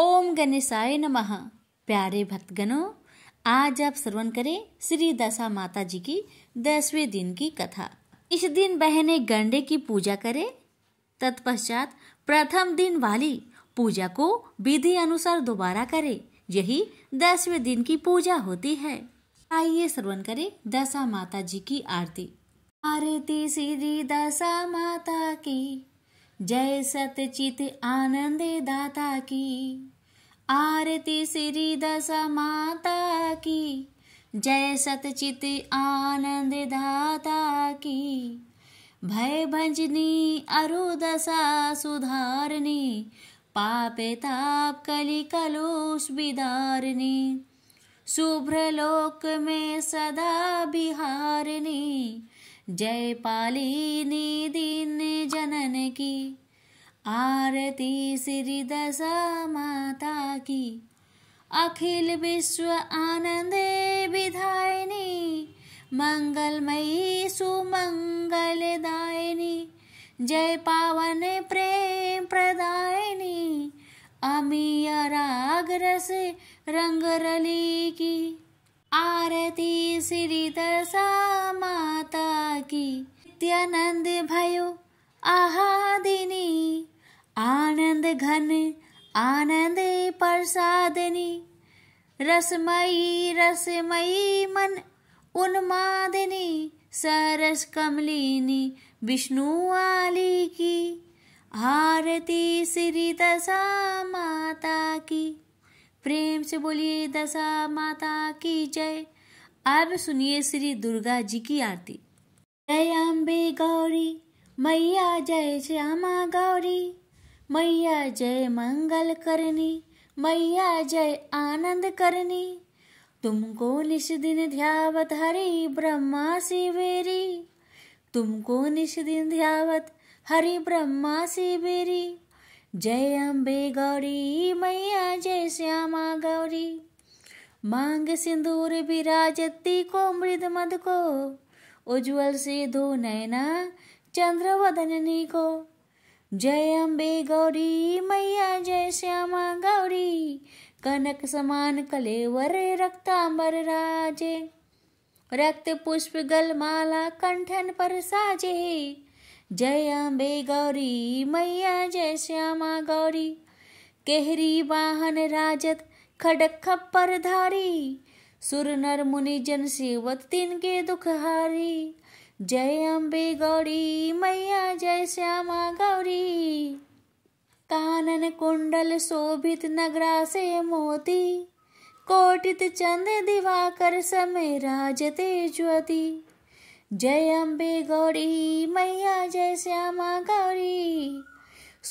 ओम गणेशाय नमः प्यारे भक्तगणों आज आप श्रवण करें श्री दशा माता जी की दसवें दिन की कथा इस दिन बहने गंडे की पूजा करें तत्पश्चात प्रथम दिन वाली पूजा को विधि अनुसार दोबारा करें यही दसवें दिन की पूजा होती है आइए श्रवण करें दशा माता जी की आरती आरती श्री दशा माता की जय सतचित आनंद दाता की आरती श्री दशा माता की जय सतचित आनंद दाता की भय भंजनी अरुदशा सुधारनी पाप ताप कलि कलोष विदारनी लोक में सदा बिहारनी जय पालिनी दीन जय मन की आरती श्री दशा माता की अखिल विश्व आनंदे विधायनी मंगलमयी सुमंगल जय पावन प्रेम प्रदाय अमीय राग रस रंग रली की आरती श्री दशा माता की नित्यानंद भयो आहादिनी आनंद घन आनंद प्रसादिनी रसमयी रसमयी मन उन्मादिनी सरस कमलिनी विष्णु आली की आरती श्री दशा माता की प्रेम से बोलिए दशा माता की जय अब सुनिए श्री दुर्गा जी की आरती जय अम्बे गौरी मैया जय श्यामा गौरी मैया जय मंगल करनी मैया जय आनंद करनी तुमको निश दिन ध्यावत हरि ब्रह्मा शिवेरी तुमको निश दिन ध्यावत हरि ब्रह्मा शिवेरी जय अम्बे गौरी मैया जय श्यामा गौरी मांग सिंदूर विराजती को मृद मद को उज्जवल से धो नैना चंद्रवदननी को जय अम्बे गौरी मैया जय श्यामा गौरी कनक समान कलेवर रक्तांबर राजे रक्त पुष्प माला कंठन पर साजे जय अम्बे गौरी मैया जय श्यामा गौरी केहरी वाहन राजत खडक खप्पर धारी सुर नर मुनि जन सेवत तिनके दुख हारी जय अम्बे गौरी मैया जय श्यामा गौरी कानन कुंडल शोभित नगरा से मोती कोटित चंद दिवाकर समय राज ज्योति जय अम्बे गौरी मैया जय श्यामा गौरी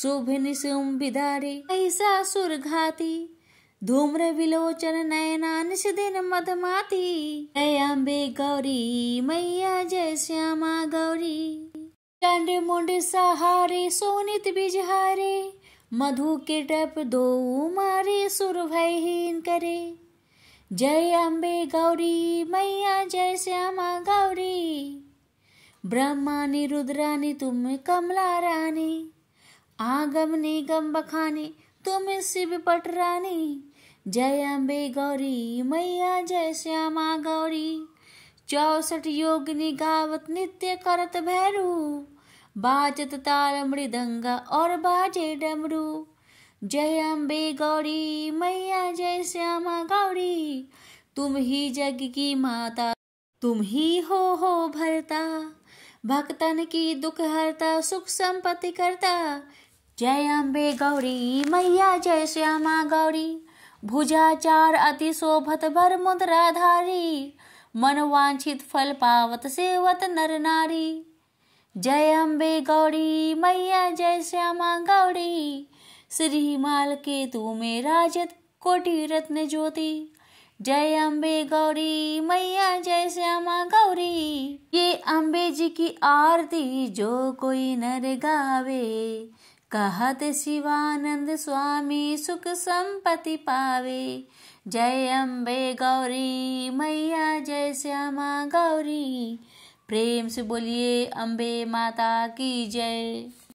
शुभ निशुंभिधारी ऐसा सुरघाती धूम्र विलोचन नयनान दिन मदमाती अम्बे गौरी मैया जय श्यामा गौरी चंड मुंड सहारे सोनित बिजहारे मधु के टप दो मारे सुर भयहीन करे जय अम्बे गौरी मैया जय श्यामा गौरी ब्रह्मानी रुद्रानी तुम कमला रानी आगम निगम बखानी तुम शिव पटरानी जय अम्बे गौरी मैया जय श्यामा गौरी चौसठ योगिनी गावत नित्य करत भैरू बाजत ताल मृदंगा और बाजे डमरू जय अम्बे गौरी मैया जय श्यामा गौरी तुम ही जग की माता तुम ही हो हो भरता भक्तन की दुख हरता सुख संपत्ति करता जय अम्बे गौरी मैया जय श्यामा गौरी भुजाचार अति शोभत भर मन वांछित फल पावत सेवत नर नारी जय अम्बे गौरी मैया जय श्यामा गौरी श्री माल के तू में राजत कोटि रत्न ज्योति जय अम्बे गौरी मैया जय श्यामा गौरी ये अम्बे जी की आरती जो कोई नर गावे कहत शिवानंद स्वामी सुख संपत्ति पावे जय अम्बे गौरी मैया जय श्यामा गौरी प्रेम से बोलिए अम्बे माता की जय